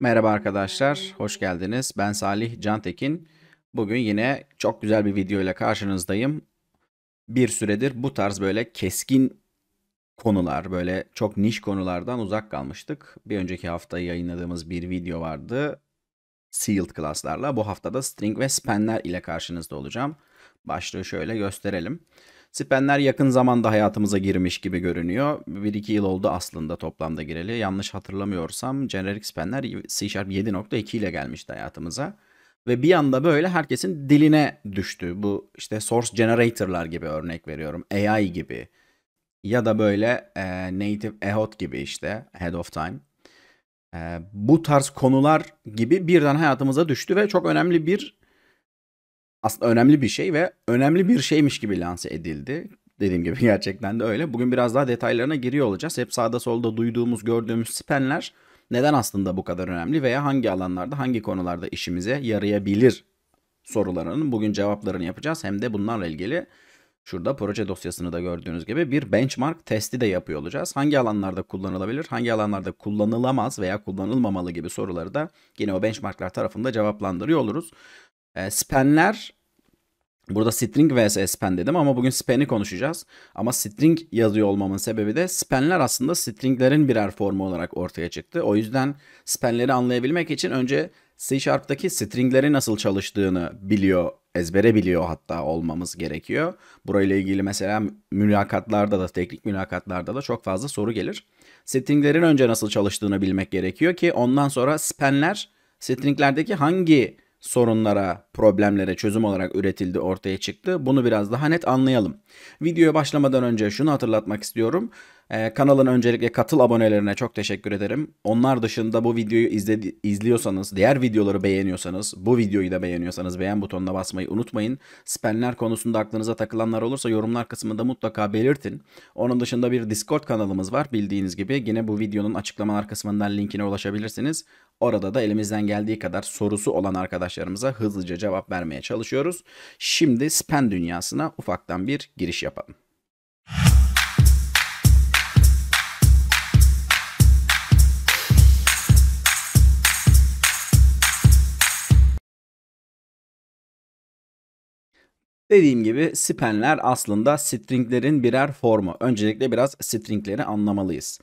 Merhaba arkadaşlar, hoş geldiniz. Ben Salih Cantekin. Bugün yine çok güzel bir video ile karşınızdayım. Bir süredir bu tarz böyle keskin konular, böyle çok niş konulardan uzak kalmıştık. Bir önceki hafta yayınladığımız bir video vardı. Sealed klaslarla. Bu haftada string ve spanner ile karşınızda olacağım. Başlığı şöyle gösterelim. Spenler yakın zamanda hayatımıza girmiş gibi görünüyor. 1-2 yıl oldu aslında toplamda gireli. Yanlış hatırlamıyorsam Generic Spenler C Sharp 7.2 ile gelmişti hayatımıza. Ve bir anda böyle herkesin diline düştü. Bu işte source generator'lar gibi örnek veriyorum. AI gibi. Ya da böyle e, native EHOT gibi işte. Head of time. E, bu tarz konular gibi birden hayatımıza düştü ve çok önemli bir aslında önemli bir şey ve önemli bir şeymiş gibi lanse edildi. Dediğim gibi gerçekten de öyle. Bugün biraz daha detaylarına giriyor olacağız. Hep sağda solda duyduğumuz, gördüğümüz spenler neden aslında bu kadar önemli veya hangi alanlarda, hangi konularda işimize yarayabilir sorularının bugün cevaplarını yapacağız. Hem de bunlarla ilgili şurada proje dosyasını da gördüğünüz gibi bir benchmark testi de yapıyor olacağız. Hangi alanlarda kullanılabilir, hangi alanlarda kullanılamaz veya kullanılmamalı gibi soruları da yine o benchmarklar tarafında cevaplandırıyor oluruz. E, spenler Burada string vs span dedim ama bugün span'i konuşacağız. Ama string yazıyor olmamın sebebi de span'ler aslında string'lerin birer formu olarak ortaya çıktı. O yüzden span'leri anlayabilmek için önce C Sharp'taki string'leri nasıl çalıştığını biliyor, ezbere biliyor hatta olmamız gerekiyor. Burayla ilgili mesela mülakatlarda da, teknik mülakatlarda da çok fazla soru gelir. String'lerin önce nasıl çalıştığını bilmek gerekiyor ki ondan sonra span'ler string'lerdeki hangi sorunlara, problemlere çözüm olarak üretildi, ortaya çıktı. Bunu biraz daha net anlayalım. Videoya başlamadan önce şunu hatırlatmak istiyorum. Ee, kanalın öncelikle katıl abonelerine çok teşekkür ederim. Onlar dışında bu videoyu izledi izliyorsanız, diğer videoları beğeniyorsanız, bu videoyu da beğeniyorsanız beğen butonuna basmayı unutmayın. Spenler konusunda aklınıza takılanlar olursa yorumlar kısmında mutlaka belirtin. Onun dışında bir Discord kanalımız var bildiğiniz gibi. Yine bu videonun açıklamalar kısmından linkine ulaşabilirsiniz. Orada da elimizden geldiği kadar sorusu olan arkadaşlarımıza hızlıca cevap vermeye çalışıyoruz. Şimdi spend dünyasına ufaktan bir giriş yapalım. Dediğim gibi spenler aslında stringlerin birer formu. Öncelikle biraz stringleri anlamalıyız.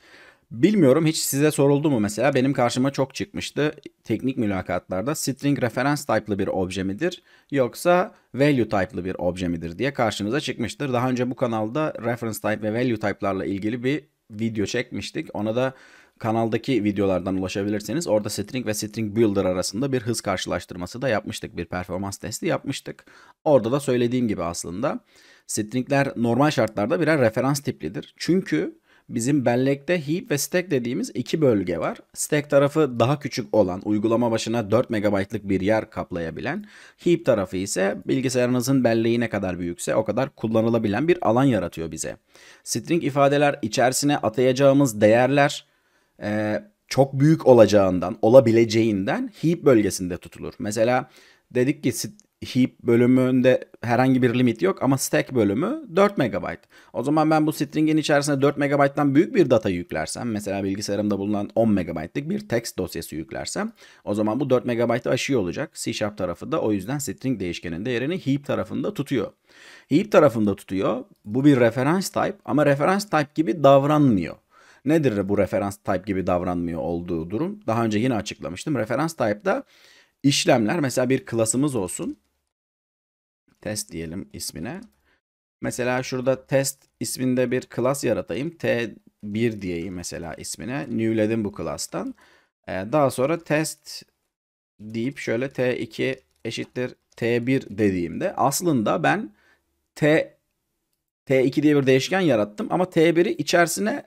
Bilmiyorum hiç size soruldu mu mesela benim karşıma çok çıkmıştı teknik mülakatlarda string reference type'lı bir obje midir yoksa value type'lı bir obje midir diye karşınıza çıkmıştır. Daha önce bu kanalda reference type ve value type'larla ilgili bir video çekmiştik. Ona da kanaldaki videolardan ulaşabilirseniz orada string ve string builder arasında bir hız karşılaştırması da yapmıştık. Bir performans testi yapmıştık. Orada da söylediğim gibi aslında stringler normal şartlarda birer referans tiplidir. Çünkü bizim bellekte heap ve stack dediğimiz iki bölge var. Stack tarafı daha küçük olan, uygulama başına 4 MB'lık bir yer kaplayabilen, heap tarafı ise bilgisayarınızın belleği ne kadar büyükse o kadar kullanılabilen bir alan yaratıyor bize. String ifadeler içerisine atayacağımız değerler e, çok büyük olacağından, olabileceğinden heap bölgesinde tutulur. Mesela dedik ki heap bölümünde herhangi bir limit yok ama stack bölümü 4 MB. O zaman ben bu string'in içerisine 4 MB'dan büyük bir data yüklersem mesela bilgisayarımda bulunan 10 MB'lık bir text dosyası yüklersem o zaman bu 4 MB'ı aşıyor olacak. C Sharp tarafı da o yüzden string değişkeninde yerini heap tarafında tutuyor. Heap tarafında tutuyor. Bu bir reference type ama reference type gibi davranmıyor. Nedir bu referans type gibi davranmıyor olduğu durum? Daha önce yine açıklamıştım. Referans type'da işlemler mesela bir klasımız olsun. Test diyelim ismine. Mesela şurada test isminde bir klas yaratayım. T1 diyeyim mesela ismine. New'ledim bu klastan. Ee, daha sonra test deyip şöyle T2 eşittir T1 dediğimde aslında ben T T2 diye bir değişken yarattım ama T1'i içerisine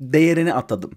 değerini atadım.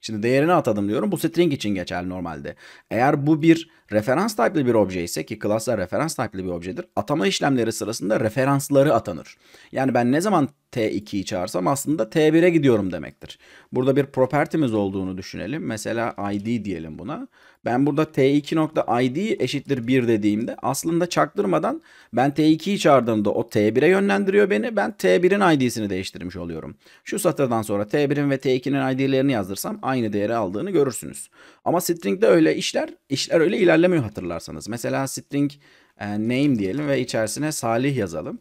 Şimdi değerini atadım diyorum. Bu string için geçerli normalde. Eğer bu bir Referans tipli bir obje ise ki klaslar referans tipli bir objedir. Atama işlemleri sırasında referansları atanır. Yani ben ne zaman T2'yi çağırsam aslında T1'e gidiyorum demektir. Burada bir property'miz olduğunu düşünelim. Mesela ID diyelim buna. Ben burada T2.id eşittir 1 dediğimde aslında çaktırmadan ben T2'yi çağırdığımda o T1'e yönlendiriyor beni. Ben T1'in ID'sini değiştirmiş oluyorum. Şu satırdan sonra T1'in ve T2'nin ID'lerini yazdırsam aynı değeri aldığını görürsünüz. Ama string'de öyle işler, işler öyle ilerliyor ilerlemiyor hatırlarsanız. Mesela string e, name diyelim ve içerisine Salih yazalım.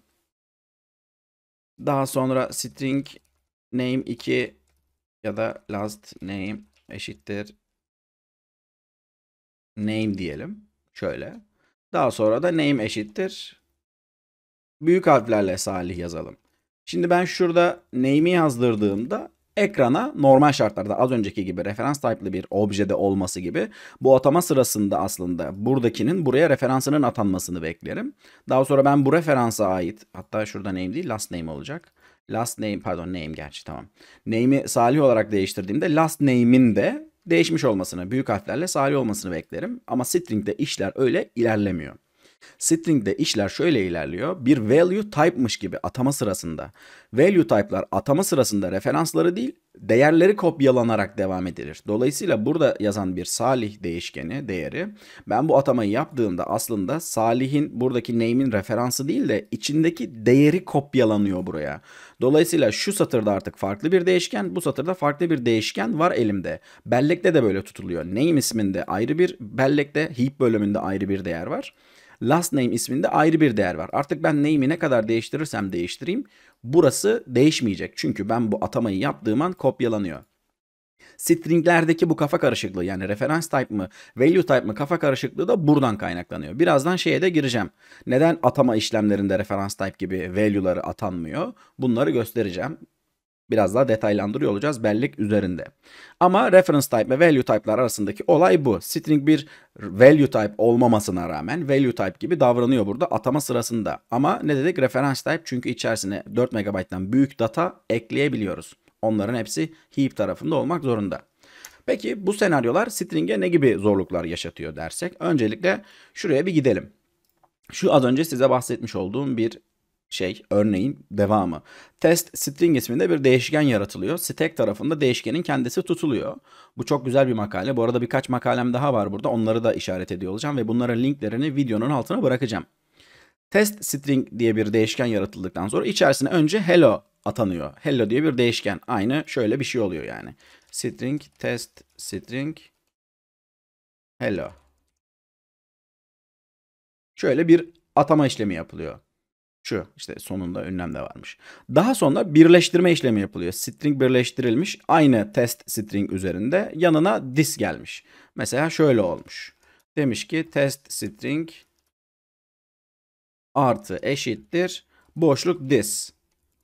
Daha sonra string name 2 ya da last name eşittir name diyelim. Şöyle. Daha sonra da name eşittir. Büyük harflerle Salih yazalım. Şimdi ben şurada name'i yazdırdığımda ekrana normal şartlarda az önceki gibi referans type'lı bir objede olması gibi bu atama sırasında aslında buradakinin buraya referansının atanmasını beklerim. Daha sonra ben bu referansa ait hatta şurada name değil last name olacak. Last name pardon name gerçi tamam. Name'i Salih olarak değiştirdiğimde last name'in de değişmiş olmasını büyük harflerle Salih olmasını beklerim. Ama string'de işler öyle ilerlemiyor. String'de işler şöyle ilerliyor. Bir value type'mış gibi atama sırasında. Value type'lar atama sırasında referansları değil, değerleri kopyalanarak devam edilir. Dolayısıyla burada yazan bir Salih değişkeni, değeri ben bu atamayı yaptığımda aslında Salih'in buradaki name'in referansı değil de içindeki değeri kopyalanıyor buraya. Dolayısıyla şu satırda artık farklı bir değişken, bu satırda farklı bir değişken var elimde. Bellekte de böyle tutuluyor. Name isminde ayrı bir, bellekte heap bölümünde ayrı bir değer var last name isminde ayrı bir değer var. Artık ben name'i ne kadar değiştirirsem değiştireyim burası değişmeyecek. Çünkü ben bu atamayı yaptığım an kopyalanıyor. Stringlerdeki bu kafa karışıklığı yani reference type mı value type mı kafa karışıklığı da buradan kaynaklanıyor. Birazdan şeye de gireceğim. Neden atama işlemlerinde reference type gibi value'ları atanmıyor? Bunları göstereceğim biraz daha detaylandırıyor olacağız bellek üzerinde. Ama reference type ve value type'lar arasındaki olay bu. String bir value type olmamasına rağmen value type gibi davranıyor burada atama sırasında. Ama ne dedik? Reference type çünkü içerisine 4 MB'dan büyük data ekleyebiliyoruz. Onların hepsi heap tarafında olmak zorunda. Peki bu senaryolar string'e ne gibi zorluklar yaşatıyor dersek öncelikle şuraya bir gidelim. Şu az önce size bahsetmiş olduğum bir şey örneğin devamı. Test string isminde bir değişken yaratılıyor. Stack tarafında değişkenin kendisi tutuluyor. Bu çok güzel bir makale. Bu arada birkaç makalem daha var burada. Onları da işaret ediyor olacağım ve bunların linklerini videonun altına bırakacağım. Test string diye bir değişken yaratıldıktan sonra içerisine önce hello atanıyor. Hello diye bir değişken. Aynı şöyle bir şey oluyor yani. String test string hello. Şöyle bir atama işlemi yapılıyor. Şu işte sonunda önlem de varmış. Daha sonra birleştirme işlemi yapılıyor. String birleştirilmiş aynı test string üzerinde yanına dis gelmiş. Mesela şöyle olmuş. Demiş ki test string artı eşittir boşluk dis.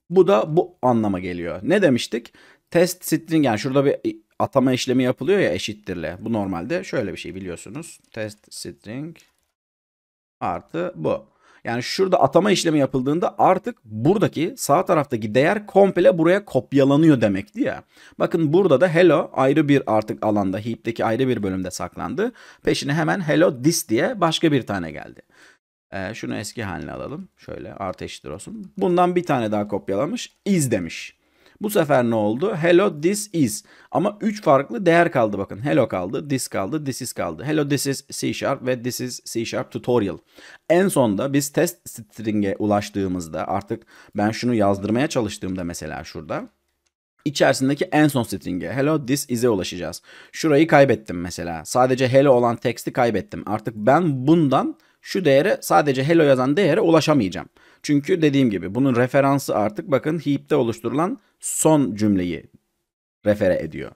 Bu da bu anlama geliyor. Ne demiştik? Test string yani şurada bir atama işlemi yapılıyor ya eşittirle. Bu normalde şöyle bir şey biliyorsunuz. Test string artı bu. Yani şurada atama işlemi yapıldığında artık buradaki sağ taraftaki değer komple buraya kopyalanıyor demekti ya. Bakın burada da hello ayrı bir artık alanda heap'teki ayrı bir bölümde saklandı. Peşine hemen hello this diye başka bir tane geldi. Ee, şunu eski haline alalım. Şöyle artı eşittir olsun. Bundan bir tane daha kopyalamış. Is demiş. Bu sefer ne oldu? Hello this is. Ama 3 farklı değer kaldı bakın. Hello kaldı, this kaldı, this is kaldı. Hello this is C sharp ve this is C sharp tutorial. En sonda biz test string'e ulaştığımızda artık ben şunu yazdırmaya çalıştığımda mesela şurada içerisindeki en son string'e hello this is'e ulaşacağız. Şurayı kaybettim mesela. Sadece hello olan teksti kaybettim. Artık ben bundan şu değere sadece hello yazan değere ulaşamayacağım. Çünkü dediğim gibi bunun referansı artık bakın heap'te oluşturulan son cümleyi refere ediyor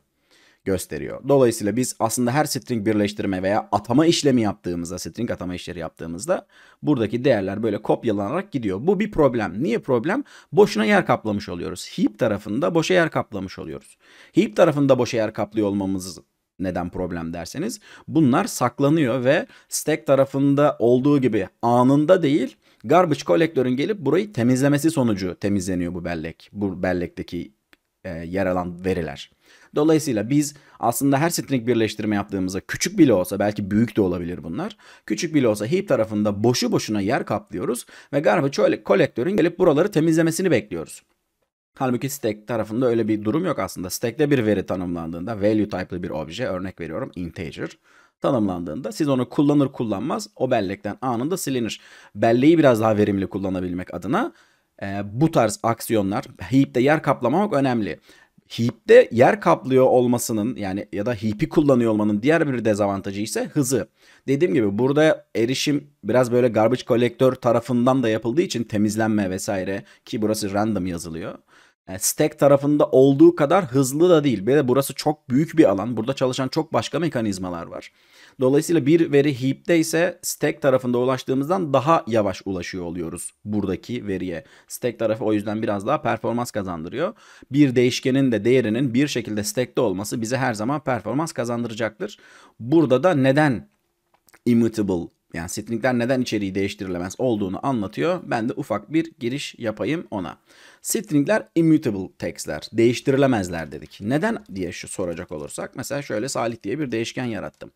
gösteriyor. Dolayısıyla biz aslında her string birleştirme veya atama işlemi yaptığımızda, string atama işleri yaptığımızda buradaki değerler böyle kopyalanarak gidiyor. Bu bir problem. Niye problem? Boşuna yer kaplamış oluyoruz. Heap tarafında boşa yer kaplamış oluyoruz. Heap tarafında boşa yer kaplıyor olmamız neden problem derseniz bunlar saklanıyor ve stack tarafında olduğu gibi anında değil Garbage kolektörün gelip burayı temizlemesi sonucu temizleniyor bu bellek. Bu bellekteki e, yer alan veriler. Dolayısıyla biz aslında her string birleştirme yaptığımızda küçük bile olsa belki büyük de olabilir bunlar. Küçük bile olsa heap tarafında boşu boşuna yer kaplıyoruz ve garbage kolektörün gelip buraları temizlemesini bekliyoruz. Halbuki stack tarafında öyle bir durum yok aslında. Stack'te bir veri tanımlandığında value type'lı bir obje örnek veriyorum integer tanımlandığında siz onu kullanır kullanmaz o bellekten anında silinir. Belleği biraz daha verimli kullanabilmek adına e, bu tarz aksiyonlar heap'te yer kaplamamak önemli. Heap'te yer kaplıyor olmasının yani ya da heap'i kullanıyor olmanın diğer bir dezavantajı ise hızı. Dediğim gibi burada erişim biraz böyle garbage collector tarafından da yapıldığı için temizlenme vesaire ki burası random yazılıyor. Yani stack tarafında olduğu kadar hızlı da değil. Ve de burası çok büyük bir alan. Burada çalışan çok başka mekanizmalar var. Dolayısıyla bir veri heap'te ise stack tarafında ulaştığımızdan daha yavaş ulaşıyor oluyoruz buradaki veriye. Stack tarafı o yüzden biraz daha performans kazandırıyor. Bir değişkenin de değerinin bir şekilde stack'te olması bize her zaman performans kazandıracaktır. Burada da neden immutable yani stringler neden içeriği değiştirilemez olduğunu anlatıyor. Ben de ufak bir giriş yapayım ona. Stringler immutable textler, değiştirilemezler dedik. Neden diye şu soracak olursak mesela şöyle Salih diye bir değişken yarattım.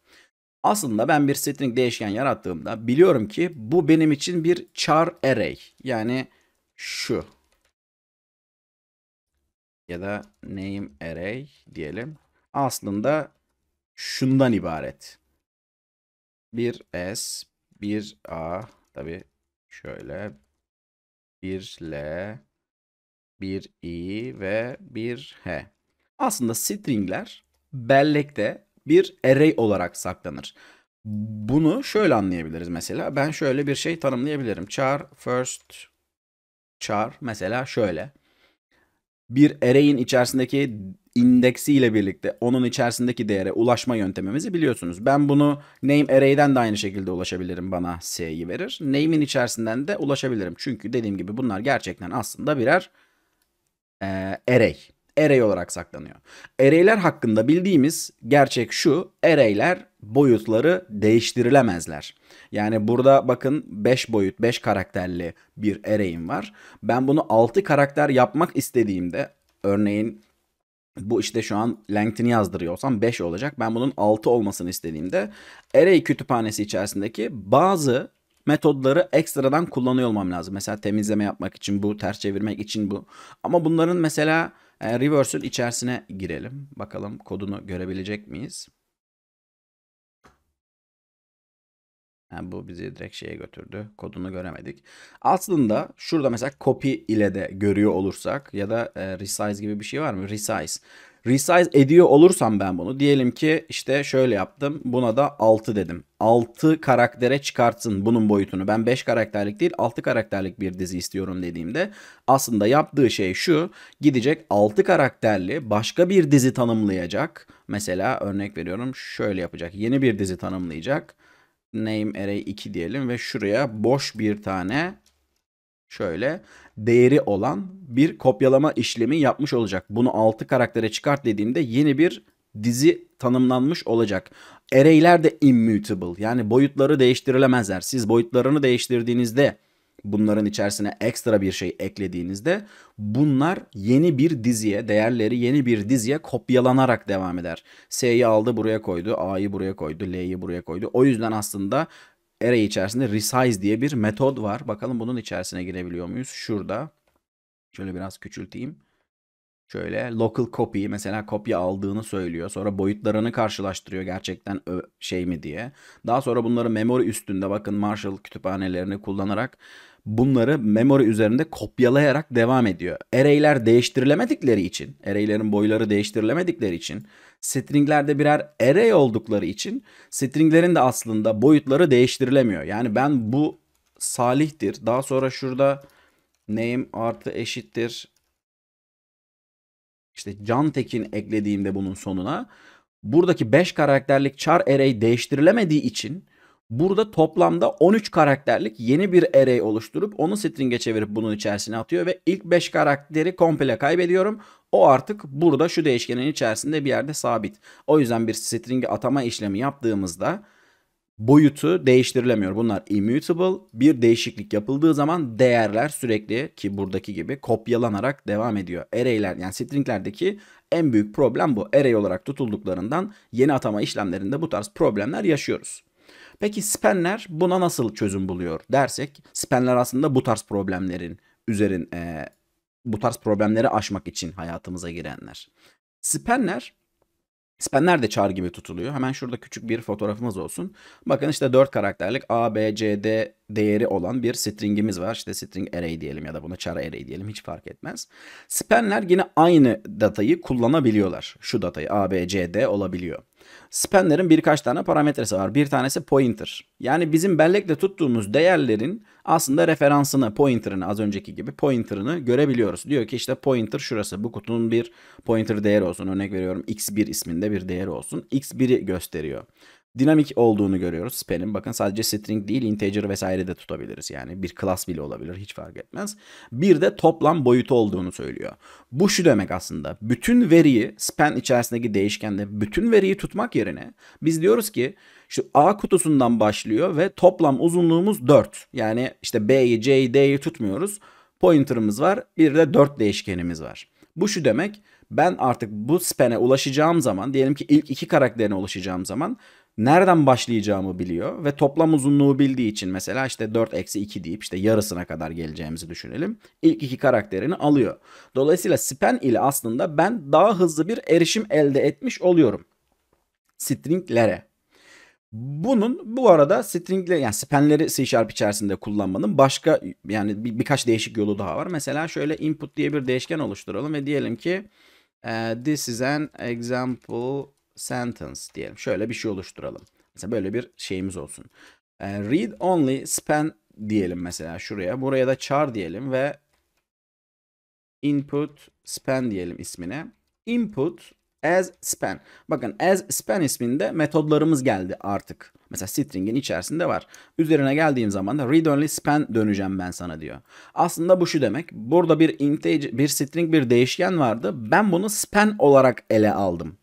Aslında ben bir string değişken yarattığımda biliyorum ki bu benim için bir char array. Yani şu. Ya da name array diyelim. Aslında şundan ibaret bir s bir a tabi şöyle bir l bir i ve bir h Aslında stringler bellekte bir array olarak saklanır. Bunu şöyle anlayabiliriz mesela. Ben şöyle bir şey tanımlayabilirim. Char first char mesela şöyle. Bir array'in içerisindeki indeksi ile birlikte onun içerisindeki değere ulaşma yöntemimizi biliyorsunuz. Ben bunu name array'den de aynı şekilde ulaşabilirim bana s'yi verir. Name'in içerisinden de ulaşabilirim. Çünkü dediğim gibi bunlar gerçekten aslında birer e, array. Array olarak saklanıyor. Array'ler hakkında bildiğimiz gerçek şu. Array'ler boyutları değiştirilemezler. Yani burada bakın 5 boyut 5 karakterli bir array'im var. Ben bunu 6 karakter yapmak istediğimde örneğin bu işte şu an length'ini yazdırıyorsam 5 olacak. Ben bunun 6 olmasını istediğimde array kütüphanesi içerisindeki bazı metodları ekstradan kullanıyor olmam lazım. Mesela temizleme yapmak için bu, ters çevirmek için bu. Ama bunların mesela e, reverse'ün içerisine girelim. Bakalım kodunu görebilecek miyiz? Yani bu bizi direkt şeye götürdü. Kodunu göremedik. Aslında şurada mesela copy ile de görüyor olursak ya da e, resize gibi bir şey var mı? Resize. Resize ediyor olursam ben bunu diyelim ki işte şöyle yaptım. Buna da 6 dedim. 6 karaktere çıkartsın bunun boyutunu. Ben 5 karakterlik değil 6 karakterlik bir dizi istiyorum dediğimde aslında yaptığı şey şu. Gidecek 6 karakterli başka bir dizi tanımlayacak. Mesela örnek veriyorum şöyle yapacak. Yeni bir dizi tanımlayacak name array 2 diyelim ve şuraya boş bir tane şöyle değeri olan bir kopyalama işlemi yapmış olacak. Bunu 6 karaktere çıkart dediğimde yeni bir dizi tanımlanmış olacak. Array'ler de immutable yani boyutları değiştirilemezler. Siz boyutlarını değiştirdiğinizde bunların içerisine ekstra bir şey eklediğinizde bunlar yeni bir diziye, değerleri yeni bir diziye kopyalanarak devam eder. S'yi aldı buraya koydu, A'yı buraya koydu, L'yi buraya koydu. O yüzden aslında array içerisinde resize diye bir metod var. Bakalım bunun içerisine girebiliyor muyuz? Şurada. Şöyle biraz küçülteyim. Şöyle local copy mesela kopya aldığını söylüyor. Sonra boyutlarını karşılaştırıyor gerçekten şey mi diye. Daha sonra bunları memori üstünde bakın Marshall kütüphanelerini kullanarak bunları memory üzerinde kopyalayarak devam ediyor. Array'ler değiştirilemedikleri için, array'lerin boyları değiştirilemedikleri için, stringlerde birer array oldukları için stringlerin de aslında boyutları değiştirilemiyor. Yani ben bu salihtir. Daha sonra şurada name artı eşittir. İşte Can Tekin eklediğimde bunun sonuna buradaki 5 karakterlik char array değiştirilemediği için Burada toplamda 13 karakterlik yeni bir array oluşturup onu string'e çevirip bunun içerisine atıyor ve ilk 5 karakteri komple kaybediyorum. O artık burada şu değişkenin içerisinde bir yerde sabit. O yüzden bir string'e atama işlemi yaptığımızda boyutu değiştirilemiyor. Bunlar immutable. Bir değişiklik yapıldığı zaman değerler sürekli ki buradaki gibi kopyalanarak devam ediyor. Array'ler yani stringlerdeki en büyük problem bu. Array olarak tutulduklarından yeni atama işlemlerinde bu tarz problemler yaşıyoruz. Peki Spenler buna nasıl çözüm buluyor dersek Spenler aslında bu tarz problemlerin üzerin e, bu tarz problemleri aşmak için hayatımıza girenler. Spenler Spenler de çar gibi tutuluyor. Hemen şurada küçük bir fotoğrafımız olsun. Bakın işte 4 karakterlik A, B, C, D değeri olan bir stringimiz var. İşte string array diyelim ya da buna char array diyelim hiç fark etmez. Spenler yine aynı datayı kullanabiliyorlar. Şu datayı A, B, C, D olabiliyor spanner'ın birkaç tane parametresi var. Bir tanesi pointer. Yani bizim bellekle tuttuğumuz değerlerin aslında referansını, pointer'ını az önceki gibi pointer'ını görebiliyoruz. Diyor ki işte pointer şurası. Bu kutunun bir pointer değeri olsun. Örnek veriyorum x1 isminde bir değeri olsun. x1'i gösteriyor dinamik olduğunu görüyoruz span'in. Bakın sadece string değil integer vesaire de tutabiliriz. Yani bir class bile olabilir hiç fark etmez. Bir de toplam boyutu olduğunu söylüyor. Bu şu demek aslında. Bütün veriyi span içerisindeki değişkende bütün veriyi tutmak yerine biz diyoruz ki şu A kutusundan başlıyor ve toplam uzunluğumuz 4. Yani işte B'yi, C'yi, D'yi tutmuyoruz. Pointer'ımız var. Bir de 4 değişkenimiz var. Bu şu demek ben artık bu span'e ulaşacağım zaman diyelim ki ilk iki karakterine ulaşacağım zaman nereden başlayacağımı biliyor ve toplam uzunluğu bildiği için mesela işte 4 eksi 2 deyip işte yarısına kadar geleceğimizi düşünelim. İlk iki karakterini alıyor. Dolayısıyla span ile aslında ben daha hızlı bir erişim elde etmiş oluyorum. Stringlere. Bunun bu arada stringle yani spanleri C Sharp içerisinde kullanmanın başka yani bir, birkaç değişik yolu daha var. Mesela şöyle input diye bir değişken oluşturalım ve diyelim ki this is an example sentence diyelim. Şöyle bir şey oluşturalım. Mesela böyle bir şeyimiz olsun. E, read only span diyelim mesela şuraya. Buraya da char diyelim ve input span diyelim ismine. Input as span. Bakın as span isminde metodlarımız geldi artık. Mesela string'in içerisinde var. Üzerine geldiğim zaman da read only span döneceğim ben sana diyor. Aslında bu şu demek. Burada bir integer, bir string, bir değişken vardı. Ben bunu span olarak ele aldım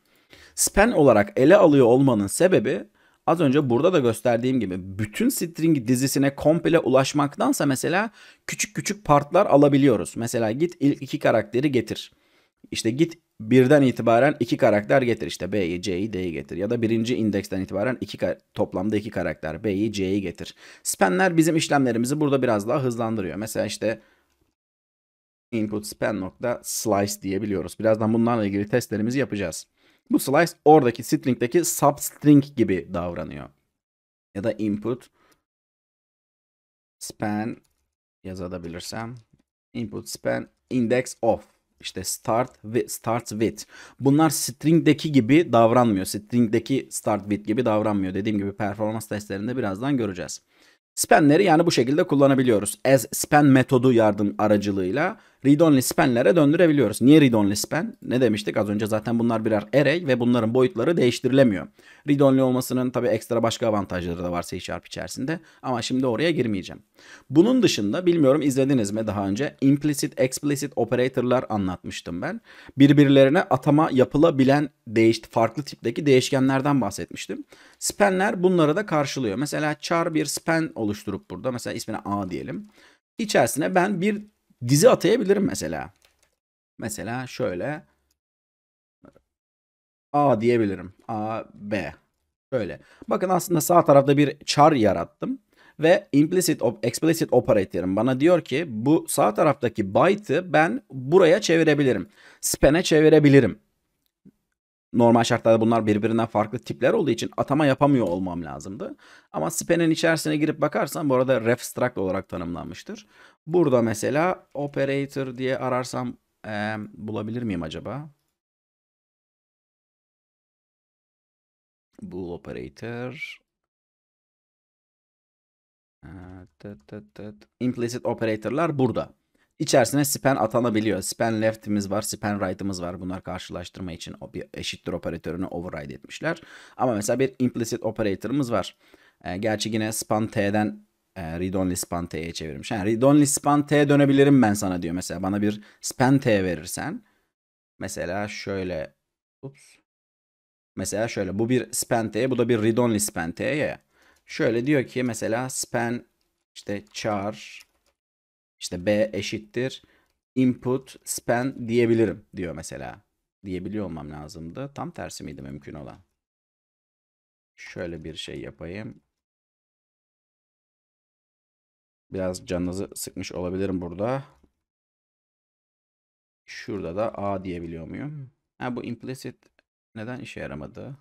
span olarak ele alıyor olmanın sebebi az önce burada da gösterdiğim gibi bütün string dizisine komple ulaşmaktansa mesela küçük küçük partlar alabiliyoruz. Mesela git ilk iki karakteri getir. İşte git birden itibaren iki karakter getir. İşte B'yi, C'yi, D'yi getir. Ya da birinci indeksten itibaren iki toplamda iki karakter B'yi, C'yi getir. Spanler bizim işlemlerimizi burada biraz daha hızlandırıyor. Mesela işte input span nokta slice diyebiliyoruz. Birazdan bunlarla ilgili testlerimizi yapacağız. Bu slice oradaki string'deki substring gibi davranıyor. Ya da input span yazabilirsem input span index of işte start with starts with. Bunlar string'deki gibi davranmıyor. String'deki start with gibi davranmıyor. Dediğim gibi performans testlerinde birazdan göreceğiz. Span'leri yani bu şekilde kullanabiliyoruz. As span metodu yardım aracılığıyla read-only span'lere döndürebiliyoruz. Niye read-only span? Ne demiştik az önce zaten bunlar birer array ve bunların boyutları değiştirilemiyor. Read-only olmasının tabi ekstra başka avantajları da var C içerisinde ama şimdi oraya girmeyeceğim. Bunun dışında bilmiyorum izlediniz mi daha önce implicit explicit operatorlar anlatmıştım ben. Birbirlerine atama yapılabilen değiş farklı tipteki değişkenlerden bahsetmiştim. Span'ler bunları da karşılıyor. Mesela char bir span oluşturup burada mesela ismine A diyelim. İçerisine ben bir dizi atayabilirim mesela. Mesela şöyle A diyebilirim. A, B. Böyle. Bakın aslında sağ tarafta bir char yarattım. Ve implicit, explicit operatörüm bana diyor ki bu sağ taraftaki byte'ı ben buraya çevirebilirim. Span'e çevirebilirim normal şartlarda bunlar birbirinden farklı tipler olduğu için atama yapamıyor olmam lazımdı. Ama span'in içerisine girip bakarsan bu arada refstruct olarak tanımlanmıştır. Burada mesela operator diye ararsam e, bulabilir miyim acaba? Bool operator. Implicit operatorlar burada. İçerisine span atanabiliyor. Span left'imiz var, span right'ımız var. Bunlar karşılaştırma için bir eşittir operatörünü override etmişler. Ama mesela bir implicit operator'ımız var. E, gerçi yine span t'den e, read-only span t'ye çevirmiş. Yani read-only span t'ye dönebilirim ben sana diyor. Mesela bana bir span t verirsen. Mesela şöyle. Ups. Mesela şöyle bu bir span t, bu da bir read-only span t Şöyle diyor ki mesela span işte char işte B eşittir input span diyebilirim diyor mesela. Diyebiliyor olmam lazımdı. Tam tersi miydi mümkün olan? Şöyle bir şey yapayım. Biraz canınızı sıkmış olabilirim burada. Şurada da A diyebiliyor muyum? Ha bu implicit neden işe yaramadı?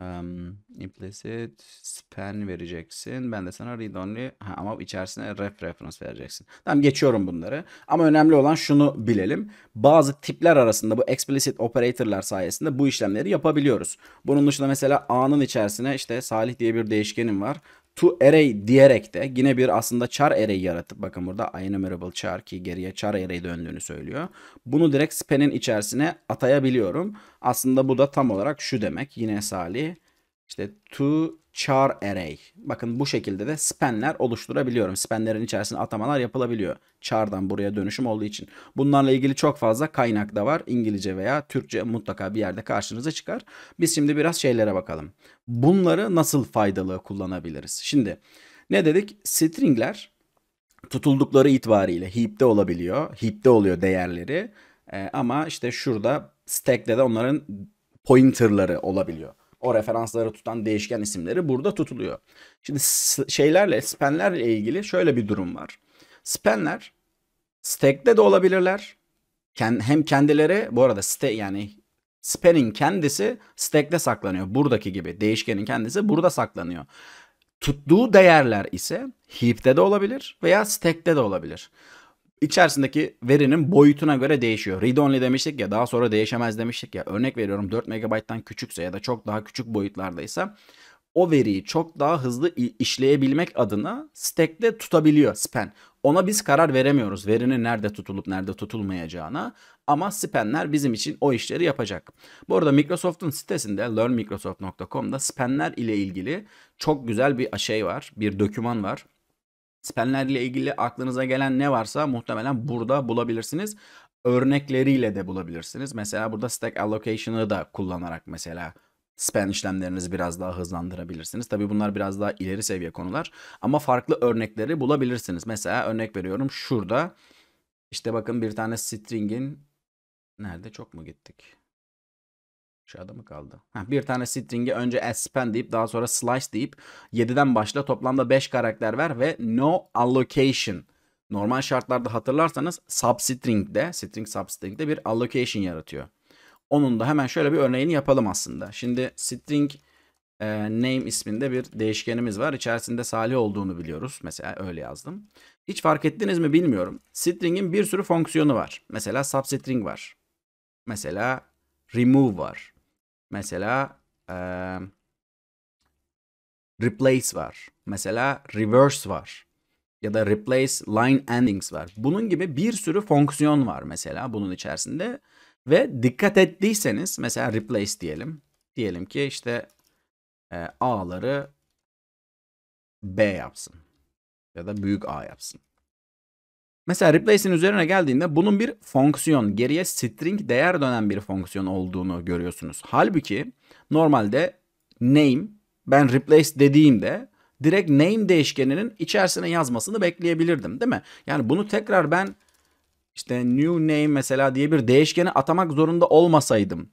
um, implicit span vereceksin. Ben de sana read only ha, ama içerisine ref reference vereceksin. Tamam geçiyorum bunları. Ama önemli olan şunu bilelim. Bazı tipler arasında bu explicit operatorlar sayesinde bu işlemleri yapabiliyoruz. Bunun dışında mesela A'nın içerisine işte Salih diye bir değişkenim var to array diyerek de yine bir aslında char array yaratıp bakın burada enumerable char ki geriye char array döndüğünü söylüyor. Bunu direkt span'in içerisine atayabiliyorum. Aslında bu da tam olarak şu demek. Yine Salih İşte to char array. Bakın bu şekilde de spanler oluşturabiliyorum. Spanlerin içerisinde atamalar yapılabiliyor. Char'dan buraya dönüşüm olduğu için. Bunlarla ilgili çok fazla kaynak da var. İngilizce veya Türkçe mutlaka bir yerde karşınıza çıkar. Biz şimdi biraz şeylere bakalım. Bunları nasıl faydalı kullanabiliriz? Şimdi ne dedik? Stringler tutuldukları itibariyle heap'te olabiliyor. Heap'te oluyor değerleri. Ee, ama işte şurada stack'te de onların pointer'ları olabiliyor o referansları tutan değişken isimleri burada tutuluyor. Şimdi şeylerle spenlerle ilgili şöyle bir durum var. Spanler stack'te de olabilirler. Hem kendileri bu arada st yani span'in kendisi stack'te saklanıyor. Buradaki gibi değişkenin kendisi burada saklanıyor. Tuttuğu değerler ise heap'te de olabilir veya stack'te de olabilir. İçerisindeki verinin boyutuna göre değişiyor. Read only demiştik ya daha sonra değişemez demiştik ya. Örnek veriyorum 4 MB'dan küçükse ya da çok daha küçük boyutlardaysa o veriyi çok daha hızlı işleyebilmek adına stack'te tutabiliyor span. Ona biz karar veremiyoruz verinin nerede tutulup nerede tutulmayacağına ama spanler bizim için o işleri yapacak. Bu arada Microsoft'un sitesinde learnmicrosoft.com'da spanler ile ilgili çok güzel bir şey var, bir doküman var. Spenlerle ilgili aklınıza gelen ne varsa muhtemelen burada bulabilirsiniz. Örnekleriyle de bulabilirsiniz. Mesela burada stack allocation'ı da kullanarak mesela span işlemlerinizi biraz daha hızlandırabilirsiniz. Tabii bunlar biraz daha ileri seviye konular ama farklı örnekleri bulabilirsiniz. Mesela örnek veriyorum şurada İşte bakın bir tane string'in nerede çok mu gittik? Aşağıda mı kaldı? Heh, bir tane string'e önce aspen deyip daha sonra slice deyip 7'den başla toplamda 5 karakter ver ve no allocation. Normal şartlarda hatırlarsanız substring'de, string substring'de bir allocation yaratıyor. Onun da hemen şöyle bir örneğini yapalım aslında. Şimdi string e, name isminde bir değişkenimiz var. İçerisinde Salih olduğunu biliyoruz. Mesela öyle yazdım. Hiç fark ettiniz mi bilmiyorum. String'in bir sürü fonksiyonu var. Mesela substring var. Mesela remove var Mesela e, replace var. Mesela reverse var. Ya da replace line endings var. Bunun gibi bir sürü fonksiyon var mesela bunun içerisinde. Ve dikkat ettiyseniz mesela replace diyelim. Diyelim ki işte e, A'ları B yapsın. Ya da büyük A yapsın. Mesela replace'in üzerine geldiğinde bunun bir fonksiyon, geriye string değer dönen bir fonksiyon olduğunu görüyorsunuz. Halbuki normalde name ben replace dediğimde direkt name değişkeninin içerisine yazmasını bekleyebilirdim değil mi? Yani bunu tekrar ben işte new name mesela diye bir değişkeni atamak zorunda olmasaydım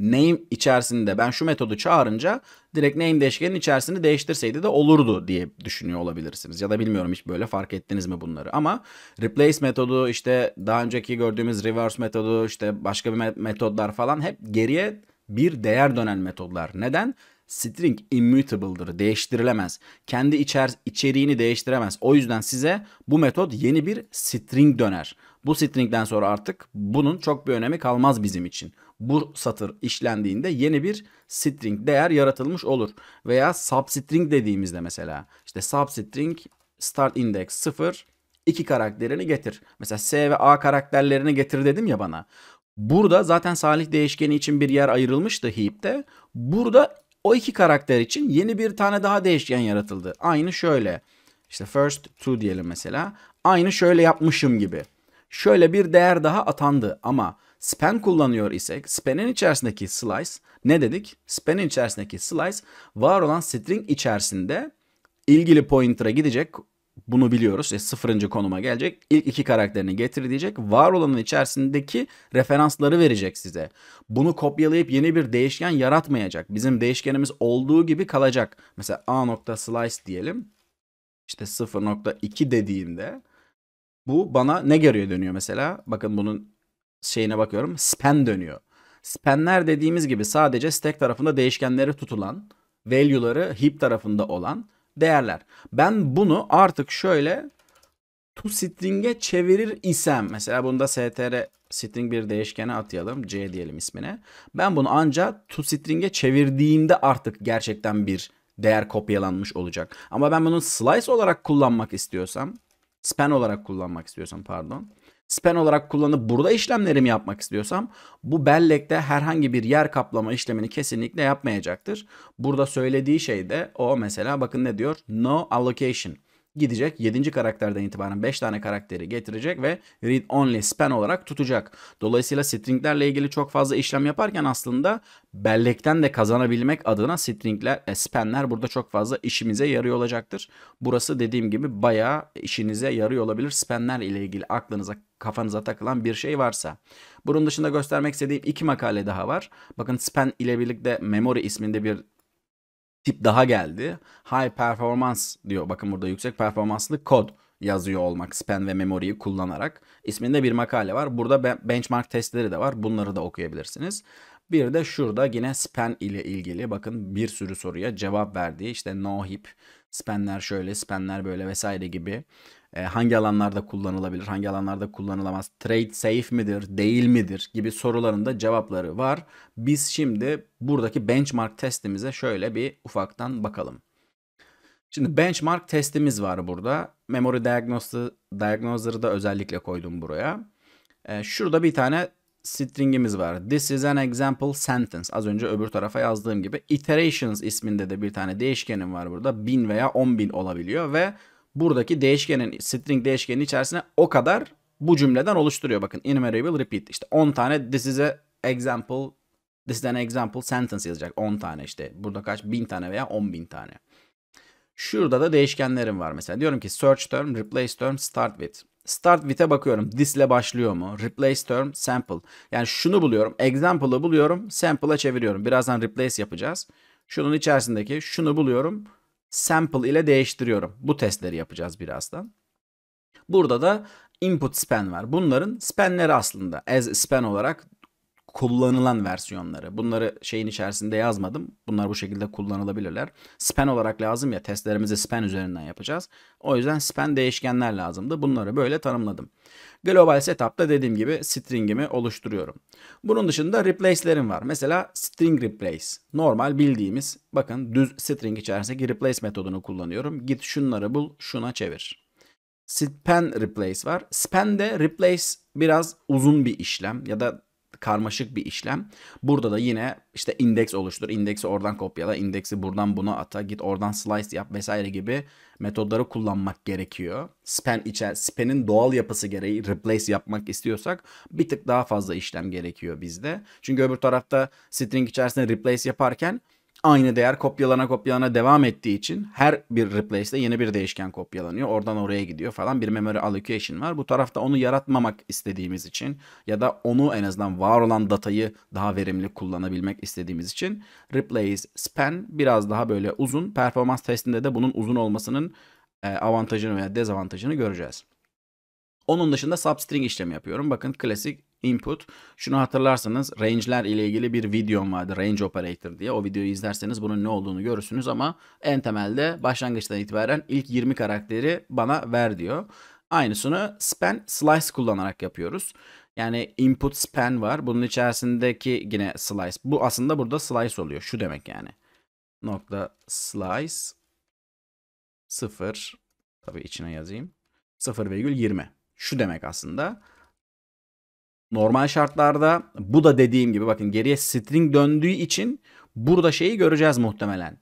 name içerisinde ben şu metodu çağırınca direkt name değişkenin içerisini değiştirseydi de olurdu diye düşünüyor olabilirsiniz. Ya da bilmiyorum hiç böyle fark ettiniz mi bunları. Ama replace metodu işte daha önceki gördüğümüz reverse metodu işte başka bir metodlar falan hep geriye bir değer dönen metodlar. Neden? String immutable'dır, değiştirilemez. Kendi içer içeriğini değiştiremez. O yüzden size bu metot yeni bir string döner. Bu stringden sonra artık bunun çok bir önemi kalmaz bizim için bu satır işlendiğinde yeni bir string değer yaratılmış olur. Veya substring dediğimizde mesela işte substring start index 0 iki karakterini getir. Mesela S ve A karakterlerini getir dedim ya bana. Burada zaten Salih değişkeni için bir yer ayrılmıştı heap'te. Burada o iki karakter için yeni bir tane daha değişken yaratıldı. Aynı şöyle. İşte first two diyelim mesela. Aynı şöyle yapmışım gibi. Şöyle bir değer daha atandı ama span kullanıyor isek span'in içerisindeki slice ne dedik? Span'in içerisindeki slice var olan string içerisinde ilgili pointer'a gidecek. Bunu biliyoruz. E, sıfırıncı konuma gelecek. İlk iki karakterini getir diyecek. Var olanın içerisindeki referansları verecek size. Bunu kopyalayıp yeni bir değişken yaratmayacak. Bizim değişkenimiz olduğu gibi kalacak. Mesela a nokta slice diyelim. İşte 0.2 dediğimde bu bana ne geriye dönüyor mesela? Bakın bunun şeyine bakıyorum. Span dönüyor. Spanler dediğimiz gibi sadece stack tarafında değişkenleri tutulan, value'ları heap tarafında olan değerler. Ben bunu artık şöyle to string'e çevirir isem mesela bunda str string bir değişkene atayalım c diyelim ismine. Ben bunu ancak to string'e çevirdiğimde artık gerçekten bir değer kopyalanmış olacak. Ama ben bunu slice olarak kullanmak istiyorsam span olarak kullanmak istiyorsam pardon span olarak kullanıp burada işlemlerimi yapmak istiyorsam bu bellekte herhangi bir yer kaplama işlemini kesinlikle yapmayacaktır. Burada söylediği şey de o mesela bakın ne diyor? No allocation gidecek 7. karakterden itibaren 5 tane karakteri getirecek ve read only span olarak tutacak. Dolayısıyla stringlerle ilgili çok fazla işlem yaparken aslında bellekten de kazanabilmek adına stringler, e, spanler burada çok fazla işimize yarıyor olacaktır. Burası dediğim gibi bayağı işinize yarıyor olabilir spanler ile ilgili aklınıza kafanıza takılan bir şey varsa. Bunun dışında göstermek istediğim iki makale daha var. Bakın span ile birlikte memory isminde bir tip daha geldi. High performance diyor. Bakın burada yüksek performanslı kod yazıyor olmak span ve memoriyi kullanarak. İsminde bir makale var. Burada benchmark testleri de var. Bunları da okuyabilirsiniz. Bir de şurada yine span ile ilgili bakın bir sürü soruya cevap verdiği işte no hip, spanler şöyle, spanler böyle vesaire gibi e, hangi alanlarda kullanılabilir, hangi alanlarda kullanılamaz, trade safe midir, değil midir gibi soruların da cevapları var. Biz şimdi buradaki benchmark testimize şöyle bir ufaktan bakalım. Şimdi benchmark testimiz var burada. Memory Diagnoser, Diagnoser'ı da özellikle koydum buraya. E, şurada bir tane stringimiz var. This is an example sentence. Az önce öbür tarafa yazdığım gibi. Iterations isminde de bir tane değişkenim var burada. 1000 veya 10000 olabiliyor ve buradaki değişkenin string değişkenin içerisine o kadar bu cümleden oluşturuyor. Bakın enumerable repeat işte 10 tane this is a example this is an example sentence yazacak 10 tane işte. Burada kaç? bin tane veya bin tane. Şurada da değişkenlerim var mesela. Diyorum ki search term, replace term, start with. Start with'e bakıyorum. This ile başlıyor mu? Replace term, sample. Yani şunu buluyorum. Example'ı buluyorum. Sample'a çeviriyorum. Birazdan replace yapacağız. Şunun içerisindeki şunu buluyorum sample ile değiştiriyorum. Bu testleri yapacağız birazdan. Burada da input span var. Bunların spanleri aslında as span olarak kullanılan versiyonları. Bunları şeyin içerisinde yazmadım. Bunlar bu şekilde kullanılabilirler. Span olarak lazım ya testlerimizi span üzerinden yapacağız. O yüzden span değişkenler lazımdı. Bunları böyle tanımladım. Global setup'ta dediğim gibi string'imi oluşturuyorum. Bunun dışında replace'lerim var. Mesela string replace. Normal bildiğimiz bakın düz string içerisindeki replace metodunu kullanıyorum. Git şunları bul, şuna çevir. Span replace var. Span de replace biraz uzun bir işlem ya da karmaşık bir işlem. Burada da yine işte indeks oluştur, indeksi oradan kopyala, indeksi buradan buna ata, git oradan slice yap vesaire gibi metodları kullanmak gerekiyor. Span içe, span'in doğal yapısı gereği replace yapmak istiyorsak bir tık daha fazla işlem gerekiyor bizde. Çünkü öbür tarafta string içerisinde replace yaparken aynı değer kopyalana kopyalana devam ettiği için her bir replace'de yeni bir değişken kopyalanıyor. Oradan oraya gidiyor falan bir memory allocation var. Bu tarafta onu yaratmamak istediğimiz için ya da onu en azından var olan datayı daha verimli kullanabilmek istediğimiz için replace span biraz daha böyle uzun. Performans testinde de bunun uzun olmasının e, avantajını veya dezavantajını göreceğiz. Onun dışında substring işlemi yapıyorum. Bakın klasik input. Şunu hatırlarsanız range'ler ile ilgili bir videom vardı range operator diye. O videoyu izlerseniz bunun ne olduğunu görürsünüz ama en temelde başlangıçtan itibaren ilk 20 karakteri bana ver diyor. Aynısını span slice kullanarak yapıyoruz. Yani input span var. Bunun içerisindeki yine slice. Bu aslında burada slice oluyor. Şu demek yani. Nokta slice 0 tabii içine yazayım. 0,20. Şu demek aslında. Normal şartlarda bu da dediğim gibi bakın geriye string döndüğü için burada şeyi göreceğiz muhtemelen.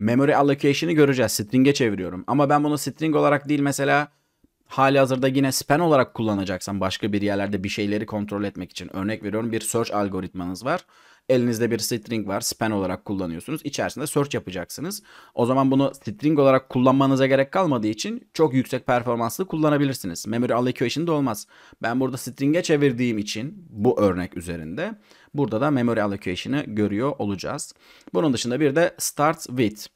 Memory allocation'ı göreceğiz. String'e çeviriyorum. Ama ben bunu string olarak değil mesela hali hazırda yine span olarak kullanacaksam başka bir yerlerde bir şeyleri kontrol etmek için. Örnek veriyorum bir search algoritmanız var. Elinizde bir string var. Span olarak kullanıyorsunuz. İçerisinde search yapacaksınız. O zaman bunu string olarak kullanmanıza gerek kalmadığı için çok yüksek performanslı kullanabilirsiniz. Memory allocation da olmaz. Ben burada string'e çevirdiğim için bu örnek üzerinde burada da memory allocation'ı görüyor olacağız. Bunun dışında bir de start with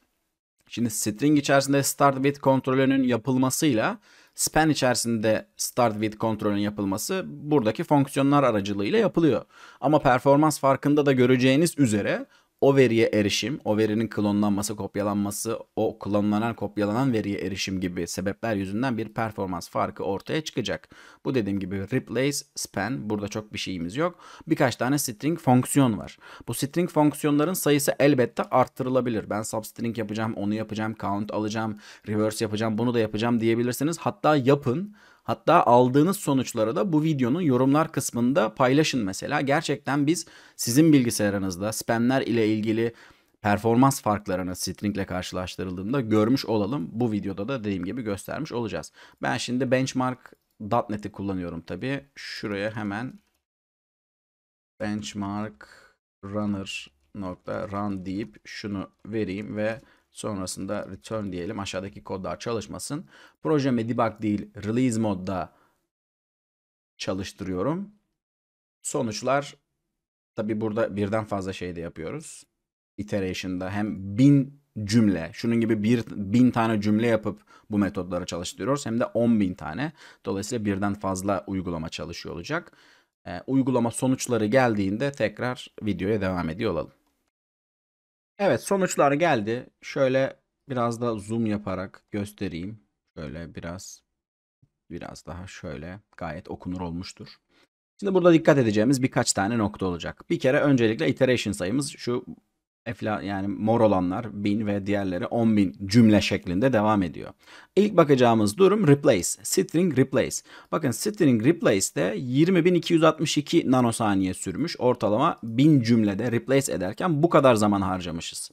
Şimdi string içerisinde start with kontrolünün yapılmasıyla span içerisinde start with kontrolün yapılması buradaki fonksiyonlar aracılığıyla yapılıyor. Ama performans farkında da göreceğiniz üzere o veriye erişim, o verinin klonlanması, kopyalanması, o klonlanan, kopyalanan veriye erişim gibi sebepler yüzünden bir performans farkı ortaya çıkacak. Bu dediğim gibi replace, span burada çok bir şeyimiz yok. Birkaç tane string fonksiyon var. Bu string fonksiyonların sayısı elbette arttırılabilir. Ben substring yapacağım, onu yapacağım, count alacağım, reverse yapacağım, bunu da yapacağım diyebilirsiniz. Hatta yapın Hatta aldığınız sonuçlara da bu videonun yorumlar kısmında paylaşın mesela. Gerçekten biz sizin bilgisayarınızda spamler ile ilgili performans farklarını String ile karşılaştırıldığında görmüş olalım. Bu videoda da dediğim gibi göstermiş olacağız. Ben şimdi benchmark.net'i kullanıyorum tabii. Şuraya hemen benchmark runner nokta run deyip şunu vereyim ve Sonrasında return diyelim. Aşağıdaki kodlar çalışmasın. Projeme debug değil release modda çalıştırıyorum. Sonuçlar tabi burada birden fazla şey de yapıyoruz. Iteration'da hem bin cümle, şunun gibi bir, bin tane cümle yapıp bu metodları çalıştırıyoruz. Hem de on bin tane. Dolayısıyla birden fazla uygulama çalışıyor olacak. E, uygulama sonuçları geldiğinde tekrar videoya devam ediyor olalım. Evet sonuçlar geldi. Şöyle biraz da zoom yaparak göstereyim. Şöyle biraz biraz daha şöyle gayet okunur olmuştur. Şimdi burada dikkat edeceğimiz birkaç tane nokta olacak. Bir kere öncelikle iteration sayımız şu Efla, yani mor olanlar bin ve diğerleri bin cümle şeklinde devam ediyor. İlk bakacağımız durum replace. String replace. Bakın string replace'de 20.262 nanosaniye sürmüş. Ortalama 1000 cümlede replace ederken bu kadar zaman harcamışız.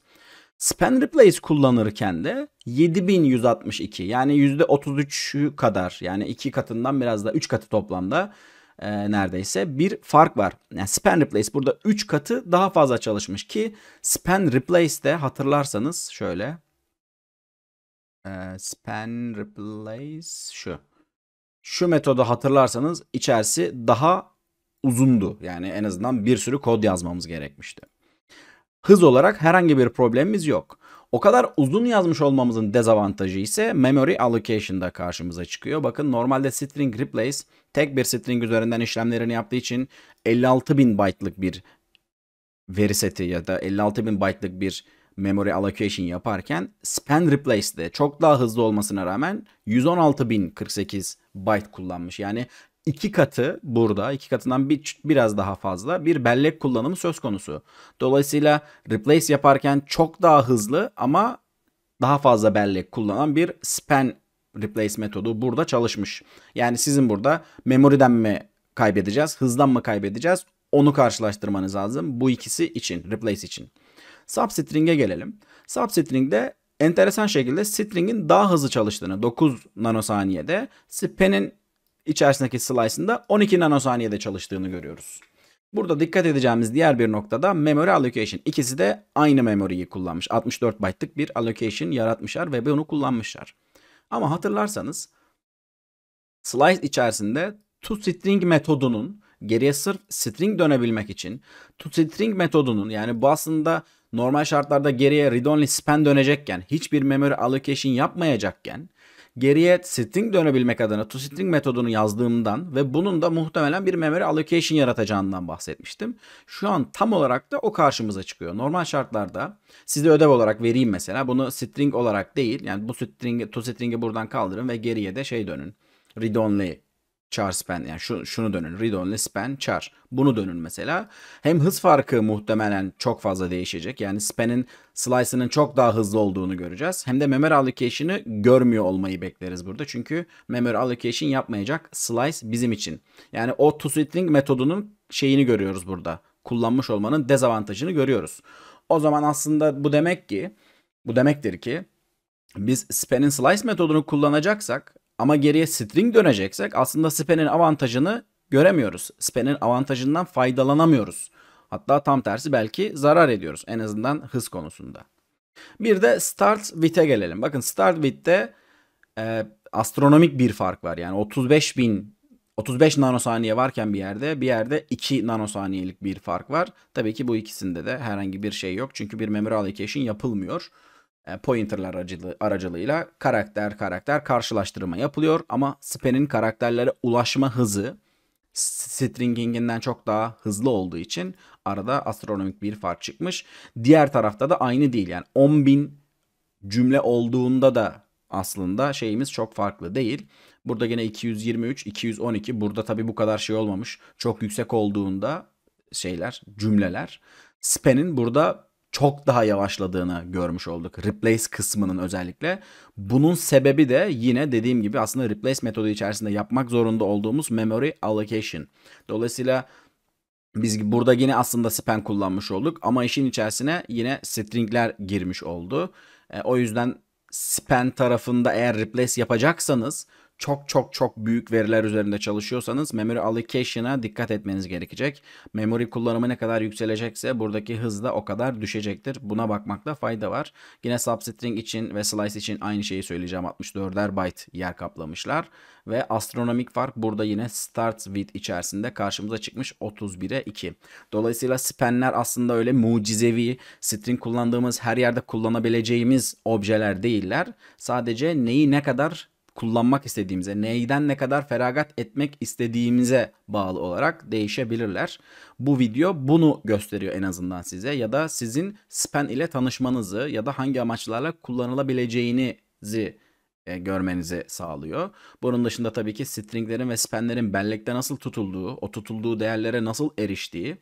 Span replace kullanırken de 7162 yani 33 kadar yani 2 katından biraz da 3 katı toplamda e, neredeyse bir fark var. Yani span replace burada 3 katı daha fazla çalışmış ki span replace de hatırlarsanız şöyle e, span replace şu. Şu metodu hatırlarsanız içerisi daha uzundu. Yani en azından bir sürü kod yazmamız gerekmişti. Hız olarak herhangi bir problemimiz yok. O kadar uzun yazmış olmamızın dezavantajı ise memory allocation'da karşımıza çıkıyor. Bakın normalde string replace tek bir string üzerinden işlemlerini yaptığı için 56.000 byte'lık bir veri seti ya da 56.000 byte'lık bir memory allocation yaparken span replace de çok daha hızlı olmasına rağmen 116.048 byte kullanmış. Yani iki katı burada, iki katından bir, biraz daha fazla bir bellek kullanımı söz konusu. Dolayısıyla replace yaparken çok daha hızlı ama daha fazla bellek kullanan bir span replace metodu burada çalışmış. Yani sizin burada memoriden mi kaybedeceğiz, hızdan mı kaybedeceğiz onu karşılaştırmanız lazım bu ikisi için, replace için. Substring'e gelelim. Substring'de enteresan şekilde string'in daha hızlı çalıştığını 9 nanosaniyede, span'in içerisindeki slice'ında 12 nanosaniyede çalıştığını görüyoruz. Burada dikkat edeceğimiz diğer bir noktada memory allocation. İkisi de aynı memory'yi kullanmış. 64 byte'lık bir allocation yaratmışlar ve bunu kullanmışlar. Ama hatırlarsanız slice içerisinde toString metodunun geriye sırf string dönebilmek için toString metodunun yani bu aslında normal şartlarda geriye read-only span dönecekken hiçbir memory allocation yapmayacakken geriye string dönebilmek adına toString metodunu yazdığımdan ve bunun da muhtemelen bir memory allocation yaratacağından bahsetmiştim. Şu an tam olarak da o karşımıza çıkıyor. Normal şartlarda size ödev olarak vereyim mesela bunu string olarak değil yani bu stringi toString'i buradan kaldırın ve geriye de şey dönün read only char span yani şu, şunu dönün read only span char bunu dönün mesela. Hem hız farkı muhtemelen çok fazla değişecek. Yani span'in slice'ının çok daha hızlı olduğunu göreceğiz. Hem de memory allocation'ı görmüyor olmayı bekleriz burada. Çünkü memory allocation yapmayacak slice bizim için. Yani o toSwitling metodunun şeyini görüyoruz burada. Kullanmış olmanın dezavantajını görüyoruz. O zaman aslında bu demek ki bu demektir ki biz span'in slice metodunu kullanacaksak ama geriye string döneceksek aslında span'in avantajını göremiyoruz. Span'in avantajından faydalanamıyoruz. Hatta tam tersi belki zarar ediyoruz en azından hız konusunda. Bir de start width'e gelelim. Bakın start width'te e, astronomik bir fark var. Yani 35 bin 35 nanosaniye varken bir yerde bir yerde 2 nanosaniyelik bir fark var. Tabii ki bu ikisinde de herhangi bir şey yok. Çünkü bir memory allocation yapılmıyor. E, Pointerler aracılığı, aracılığıyla karakter karakter karşılaştırma yapılıyor ama span'in karakterlere ulaşma hızı stringinginden çok daha hızlı olduğu için arada astronomik bir fark çıkmış. Diğer tarafta da aynı değil yani 10.000 cümle olduğunda da aslında şeyimiz çok farklı değil. Burada gene 223, 212 burada tabi bu kadar şey olmamış. Çok yüksek olduğunda şeyler, cümleler. Span'in burada çok daha yavaşladığını görmüş olduk. Replace kısmının özellikle. Bunun sebebi de yine dediğim gibi aslında replace metodu içerisinde yapmak zorunda olduğumuz memory allocation. Dolayısıyla biz burada yine aslında span kullanmış olduk ama işin içerisine yine stringler girmiş oldu. E, o yüzden span tarafında eğer replace yapacaksanız çok çok çok büyük veriler üzerinde çalışıyorsanız memory allocation'a dikkat etmeniz gerekecek. Memory kullanımı ne kadar yükselecekse buradaki hız da o kadar düşecektir. Buna bakmakta fayda var. Yine substring için ve slice için aynı şeyi söyleyeceğim. 64'er byte yer kaplamışlar ve astronomik fark burada yine start width içerisinde karşımıza çıkmış 31'e 2. Dolayısıyla spanler aslında öyle mucizevi string kullandığımız her yerde kullanabileceğimiz objeler değiller. Sadece neyi ne kadar kullanmak istediğimize, neyden ne kadar feragat etmek istediğimize bağlı olarak değişebilirler. Bu video bunu gösteriyor en azından size ya da sizin span ile tanışmanızı ya da hangi amaçlarla kullanılabileceğinizi e, görmenizi sağlıyor. Bunun dışında tabii ki stringlerin ve spanlerin bellekte nasıl tutulduğu, o tutulduğu değerlere nasıl eriştiği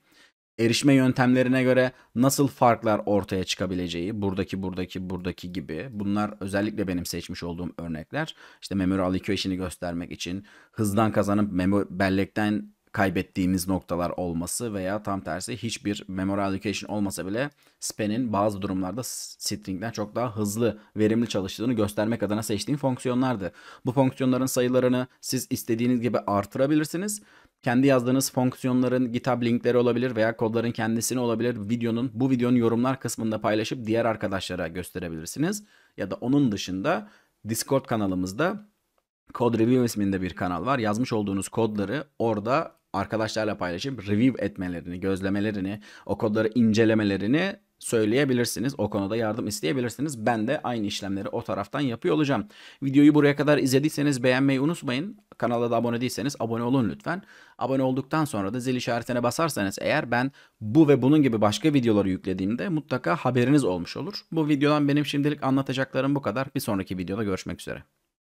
erişme yöntemlerine göre nasıl farklar ortaya çıkabileceği, buradaki, buradaki, buradaki gibi. Bunlar özellikle benim seçmiş olduğum örnekler. İşte memory allocation'ı göstermek için hızdan kazanıp memo bellekten kaybettiğimiz noktalar olması veya tam tersi hiçbir memory allocation olmasa bile span'in bazı durumlarda string'den çok daha hızlı, verimli çalıştığını göstermek adına seçtiğim fonksiyonlardı. Bu fonksiyonların sayılarını siz istediğiniz gibi artırabilirsiniz kendi yazdığınız fonksiyonların GitHub linkleri olabilir veya kodların kendisini olabilir. Videonun bu videonun yorumlar kısmında paylaşıp diğer arkadaşlara gösterebilirsiniz. Ya da onun dışında Discord kanalımızda Code Review isminde bir kanal var. Yazmış olduğunuz kodları orada arkadaşlarla paylaşıp review etmelerini, gözlemelerini, o kodları incelemelerini söyleyebilirsiniz. O konuda yardım isteyebilirsiniz. Ben de aynı işlemleri o taraftan yapıyor olacağım. Videoyu buraya kadar izlediyseniz beğenmeyi unutmayın. Kanala da abone değilseniz abone olun lütfen. Abone olduktan sonra da zil işaretine basarsanız eğer ben bu ve bunun gibi başka videoları yüklediğimde mutlaka haberiniz olmuş olur. Bu videodan benim şimdilik anlatacaklarım bu kadar. Bir sonraki videoda görüşmek üzere.